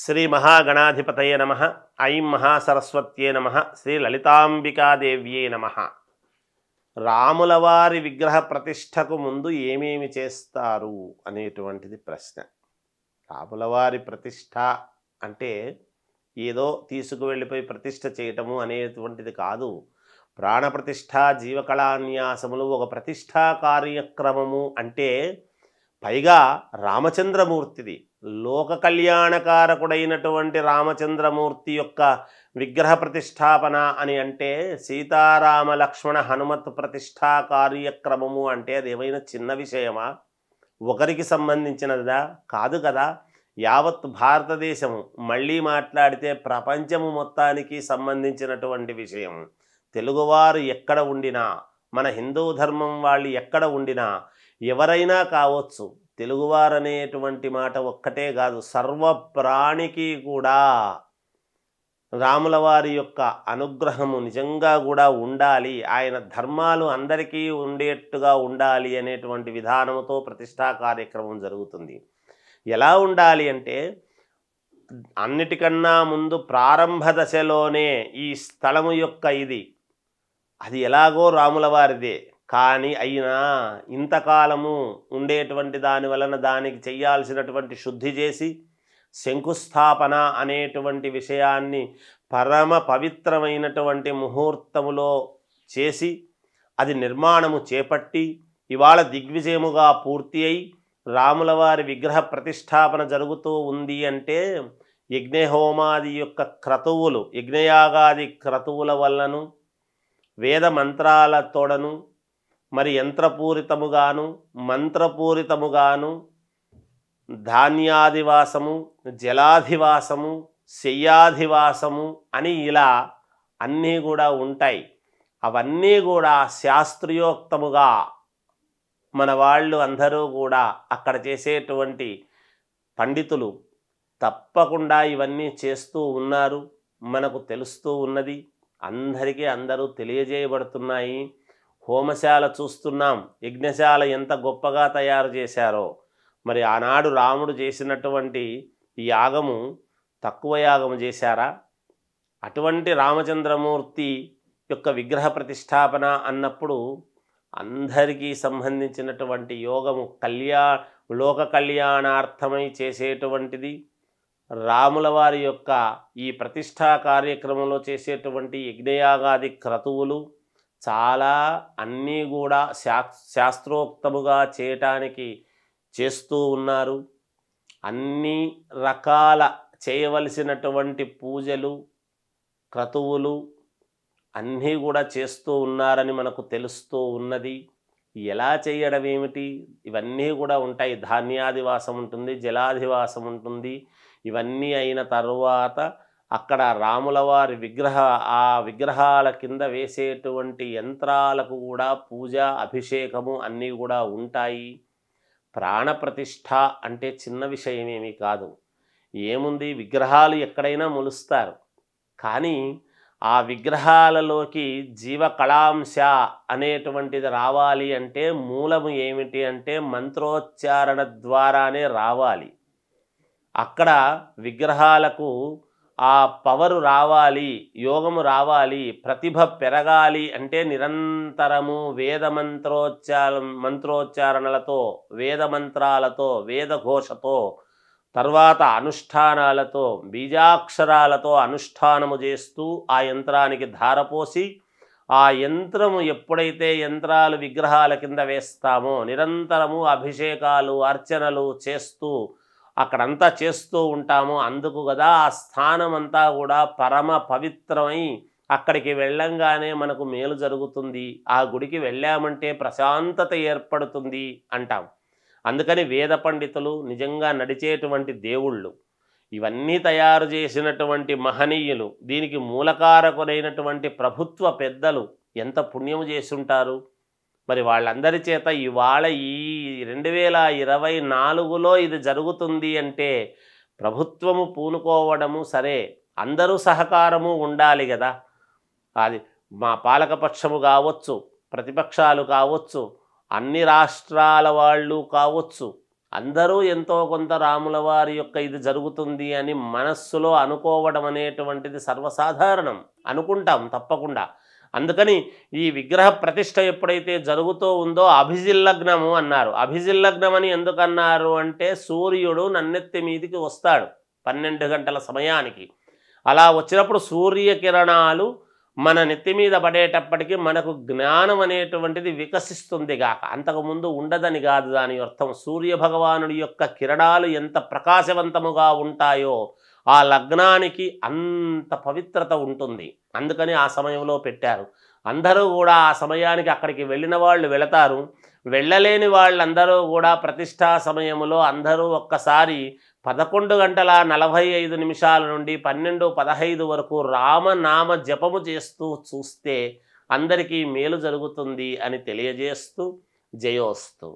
శ్రీ మహాగణాధిపతయ నమ ఐం మహాసరస్వత్యే నమ శ్రీ లలితాంబికాదేవ్యే నమ రాములవారి విగ్రహ ప్రతిష్టకు ముందు ఏమేమి చేస్తారు అనేటువంటిది ప్రశ్న రాములవారి ప్రతిష్ట అంటే ఏదో తీసుకువెళ్ళిపోయి ప్రతిష్ట చేయటము అనేటువంటిది కాదు ప్రాణప్రతిష్ట జీవకళాన్యాసములు ఒక ప్రతిష్టా కార్యక్రమము అంటే పైగా రామచంద్రమూర్తిది లోక కళ్యాణకారకుడైనటువంటి రామచంద్రమూర్తి యొక్క విగ్రహ ప్రతిష్టాపన అని అంటే సీతారామ లక్ష్మణ హనుమత్ ప్రతిష్టా కార్యక్రమము అంటే అదేమైనా చిన్న విషయమా ఒకరికి సంబంధించినదా కాదు కదా యావత్ భారతదేశము మళ్ళీ మాట్లాడితే ప్రపంచము మొత్తానికి సంబంధించినటువంటి విషయం తెలుగువారు ఎక్కడ ఉండినా మన హిందూ ధర్మం వాళ్ళు ఎక్కడ ఉండినా ఎవరైనా కావచ్చు తెలుగువారనేటువంటి మాట ఒక్కటే కాదు సర్వప్రాణికి కూడా రాముల వారి యొక్క అనుగ్రహము నిజంగా కూడా ఉండాలి ఆయన ధర్మాలు అందరికీ ఉండేట్టుగా ఉండాలి అనేటువంటి విధానముతో ప్రతిష్టా కార్యక్రమం జరుగుతుంది ఎలా ఉండాలి అంటే అన్నిటికన్నా ముందు ప్రారంభ దశలోనే ఈ స్థలము యొక్క ఇది అది ఎలాగో రాముల వారిదే కానీ అయినా ఇంతకాలము ఉండేటువంటి దాని వలన దానికి చేయాల్సినటువంటి శుద్ధి చేసి శంకుస్థాపన అనేటువంటి విషయాన్ని పరమ పవిత్రమైనటువంటి ముహూర్తములో చేసి అది నిర్మాణము చేపట్టి ఇవాళ దిగ్విజయముగా పూర్తి అయి రాములవారి విగ్రహ ప్రతిష్టాపన జరుగుతూ ఉంది అంటే యజ్ఞహోమాది యొక్క క్రతువులు యజ్ఞయాగాది క్రతువుల వల్లను వేద మంత్రాల తోడను మరి యంత్రపూరితముగాను మంత్రపూరితముగాను ధాన్యాధివాసము జలాధివాసము శయ్యాధివాసము అని ఇలా అన్నీ కూడా ఉంటాయి అవన్నీ కూడా శాస్త్రీయోక్తముగా మన వాళ్ళు అందరూ కూడా అక్కడ చేసేటువంటి పండితులు తప్పకుండా ఇవన్నీ చేస్తూ ఉన్నారు మనకు తెలుస్తూ ఉన్నది అందరికీ అందరూ తెలియజేయబడుతున్నాయి హోమశాల చూస్తున్నాం యజ్ఞశాల ఎంత గొప్పగా తయారు చేశారో మరి ఆనాడు రాముడు చేసినటువంటి యాగము తక్కువ యాగము చేశారా అటువంటి రామచంద్రమూర్తి యొక్క విగ్రహ ప్రతిష్టాపన అన్నప్పుడు అందరికీ సంబంధించినటువంటి యోగము కళ్యా లోక కళ్యాణార్థమై చేసేటువంటిది రాముల వారి యొక్క ఈ ప్రతిష్టా కార్యక్రమంలో చేసేటువంటి యజ్ఞయాగాది క్రతువులు చాలా అన్నీ కూడా శాస్త్రోక్తముగా చేయటానికి చేస్తూ ఉన్నారు అన్ని రకాల చేయవలసినటువంటి పూజలు క్రతువులు అన్నీ కూడా చేస్తూ ఉన్నారని మనకు తెలుస్తూ ఉన్నది ఎలా చేయడం ఏమిటి ఇవన్నీ కూడా ఉంటాయి ధాన్యాదివాసం ఉంటుంది జలాధివాసం ఉంటుంది ఇవన్నీ అయిన తర్వాత అక్కడ రాములవారి విగ్రహ ఆ విగ్రహాల కింద వేసేటువంటి యంత్రాలకు కూడా పూజ అభిషేకము అన్నీ కూడా ఉంటాయి ప్రాణప్రతిష్ఠ అంటే చిన్న విషయమేమీ కాదు ఏముంది విగ్రహాలు ఎక్కడైనా మొలుస్తారు కానీ ఆ విగ్రహాలలోకి జీవకళాంశ అనేటువంటిది రావాలి అంటే మూలము ఏమిటి అంటే మంత్రోచ్చారణ ద్వారానే రావాలి అక్కడ విగ్రహాలకు ఆ పవరు రావాలి యోగము రావాలి ప్రతిభ పెరగాలి అంటే నిరంతరము వేద మంత్రోచ్చార మంత్రోచ్చారణలతో వేద మంత్రాలతో వేదఘోషతో తర్వాత అనుష్ఠానాలతో బీజాక్షరాలతో అనుష్ఠానము చేస్తూ ఆ యంత్రానికి ధారపోసి ఆ యంత్రము ఎప్పుడైతే యంత్రాలు విగ్రహాల కింద వేస్తామో నిరంతరము అభిషేకాలు అర్చనలు చేస్తూ అక్కడంతా చేస్తూ ఉంటామో అందుకు కదా ఆ స్థానం అంతా కూడా పరమ పవిత్రమై అక్కడికి వెళ్ళంగానే మనకు మేలు జరుగుతుంది ఆ గుడికి వెళ్ళామంటే ప్రశాంతత ఏర్పడుతుంది అంటాం అందుకని వేద పండితులు నిజంగా నడిచేటువంటి దేవుళ్ళు ఇవన్నీ తయారు చేసినటువంటి మహనీయులు దీనికి మూలకారకులైనటువంటి ప్రభుత్వ పెద్దలు ఎంత పుణ్యము చేస్తుంటారు మరి వాళ్ళందరి చేత ఇవాళ ఈ రెండు వేల ఇరవై నాలుగులో ఇది జరుగుతుంది అంటే ప్రభుత్వము పూనుకోవడము సరే అందరూ సహకారము ఉండాలి కదా అది మా పాలకపక్షము కావచ్చు ప్రతిపక్షాలు కావచ్చు అన్ని రాష్ట్రాల వాళ్ళు కావచ్చు అందరూ ఎంతో కొంత రాముల వారి యొక్క ఇది జరుగుతుంది అని మనస్సులో అనుకోవడం అనేటువంటిది సర్వసాధారణం అనుకుంటాం తప్పకుండా అందుకని ఈ విగ్రహ ప్రతిష్ట ఎప్పుడైతే జరుగుతూ ఉందో అభిజిల్లగ్నము అన్నారు అభిజిల్లగ్నం అని ఎందుకన్నారు అంటే సూర్యుడు నన్నెత్తి మీదికి వస్తాడు పన్నెండు గంటల సమయానికి అలా వచ్చినప్పుడు సూర్యకిరణాలు మన నెత్తి మీద పడేటప్పటికీ మనకు జ్ఞానం అనేటువంటిది వికసిస్తుంది గాక అంతకుముందు ఉండదని కాదు దాని అర్థం సూర్య భగవానుడి యొక్క కిరణాలు ఎంత ప్రకాశవంతముగా ఉంటాయో ఆ లగ్నానికి అంత పవిత్రత ఉంటుంది అందుకని ఆ సమయంలో పెట్టారు అందరూ కూడా ఆ సమయానికి అక్కడికి వెళ్ళిన వాళ్ళు వెళతారు వెళ్ళలేని వాళ్ళందరూ కూడా ప్రతిష్టా సమయంలో అందరూ ఒక్కసారి పదకొండు గంటల నలభై ఐదు నిమిషాల నుండి పన్నెండు పదహైదు వరకు రామనామ జపము చేస్తూ చూస్తే అందరికీ మేలు జరుగుతుంది అని తెలియజేస్తూ జయోస్తు